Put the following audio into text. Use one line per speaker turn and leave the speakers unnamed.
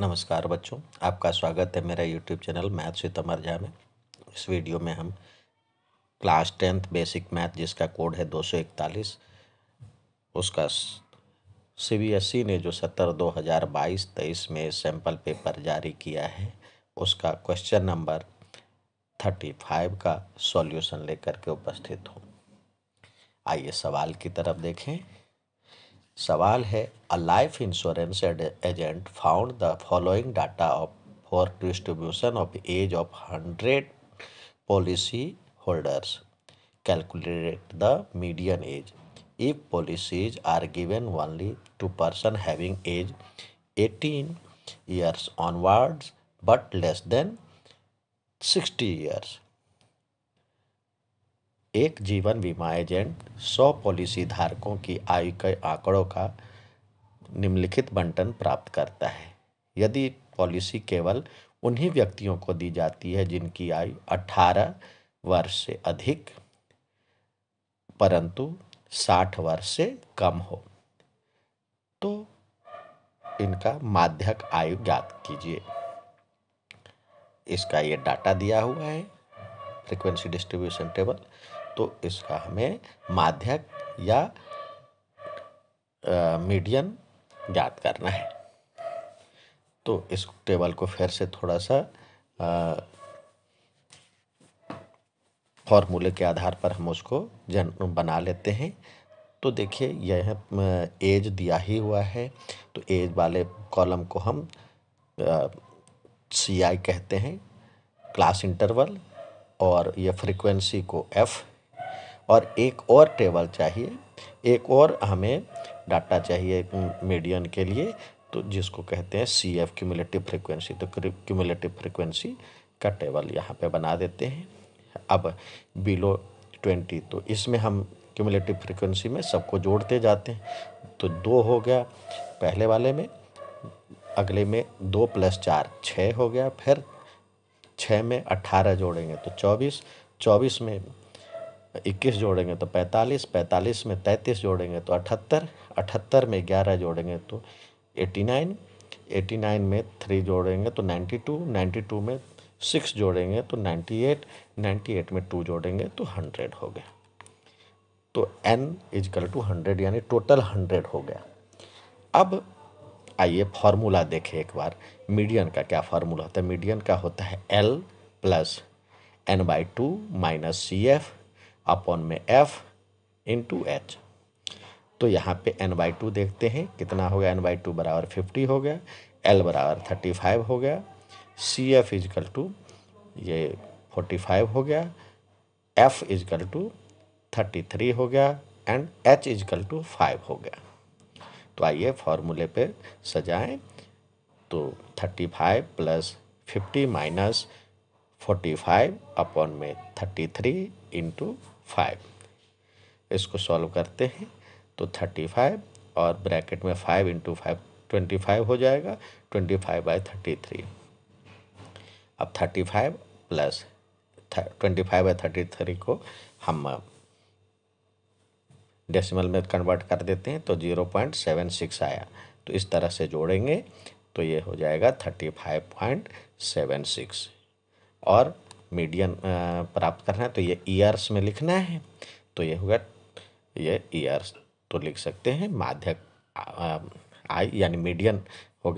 नमस्कार बच्चों आपका स्वागत है मेरा यूट्यूब चैनल मैथ तमर झा में इस वीडियो में हम क्लास टेंथ बेसिक मैथ जिसका कोड है 241 उसका सीबीएसई e ने जो सत्तर दो हज़ार बाईस तेईस में सैम्पल पेपर जारी किया है उसका क्वेश्चन नंबर थर्टी फाइव का सॉल्यूशन लेकर के उपस्थित हूँ आइए सवाल की तरफ देखें सवाल है a life insurance agent found the following data of for distribution of age of hundred policy holders calculate the medium age if policies are given only to person having age eighteen years onwards but less than sixty years एक जीवन बीमा agent सौ policy धारकों की आयु के आंकड़ों का निम्नलिखित बंटन प्राप्त करता है यदि पॉलिसी केवल उन्हीं व्यक्तियों को दी जाती है जिनकी आयु अठारह वर्ष से अधिक परंतु साठ वर्ष से कम हो तो इनका माध्यक आयु ज्ञात कीजिए इसका ये डाटा दिया हुआ है फ्रीक्वेंसी डिस्ट्रीब्यूशन टेबल तो इसका हमें माध्यक या मीडियन ज्ञात करना है तो इस टेबल को फिर से थोड़ा सा फॉर्मूले के आधार पर हम उसको जन बना लेते हैं तो देखिए यह एज दिया ही हुआ है तो एज वाले कॉलम को हम सी आई कहते हैं क्लास इंटरवल और यह फ्रीक्वेंसी को एफ़ और एक और टेबल चाहिए एक और हमें डाटा चाहिए मीडियन के लिए तो जिसको कहते हैं सी एफ क्यूमुलेटिव फ्रिक्वेंसी तो क्यूमुलेटिव फ्रिक्वेंसी का टेबल यहाँ पे बना देते हैं अब बिलो ट्वेंटी तो इसमें हम क्यूमुलेटिव फ्रिक्वेंसी में सबको जोड़ते जाते हैं तो दो हो गया पहले वाले में अगले में दो प्लस चार छः हो गया फिर छः में अट्ठारह जोड़ेंगे तो चौबीस चौबीस में इक्कीस जोड़ेंगे तो पैंतालीस पैंतालीस में तैंतीस जोड़ेंगे तो अठहत्तर अठहत्तर में ग्यारह जोड़ेंगे तो एटी नाइन एटी नाइन में थ्री जोड़ेंगे तो नाइन्टी टू नाइन्टी टू में सिक्स जोड़ेंगे तो नाइन्टी एट नाइन्टी एट में टू जोड़ेंगे तो हंड्रेड हो गया तो एन इजकल टू हंड्रेड यानी टोटल हंड्रेड हो गया अब आइए फार्मूला देखें एक बार मीडियन का क्या फार्मूला होता है मीडियन का होता है l plus n by two minus c f upon में एफ इन टू एच तो यहाँ पे एन बाई टू देखते हैं कितना हो गया एन बाई टू बराबर फिफ्टी हो गया एल बराबर थर्टी फाइव हो गया सी एफ इजकल टू ये फोर्टी फाइव हो गया f is equal to thirty three हो गया and h is equal to five हो गया तो आइए फॉर्मूले पे सजाएं तो thirty five plus fifty minus forty five upon में थर्टी थ्री इंटू फाइव इसको सॉल्व करते हैं तो थर्टी फाइव और ब्रैकेट में five into five twenty five हो जाएगा twenty five by thirty three अब thirty five plus twenty five by thirty three को हम डेसिमल में कन्वर्ट कर देते हैं तो ज़ीरो पॉइंट सेवन सिक्स आया तो इस तरह से जोड़ेंगे तो ये हो जाएगा thirty five point seven six और मीडियन प्राप्त करना है तो ये ईयर्स में लिखना है तो ये होगा ये ईयर्स तो लिख सकते हैं माध्यक आई यानी मीडियन हो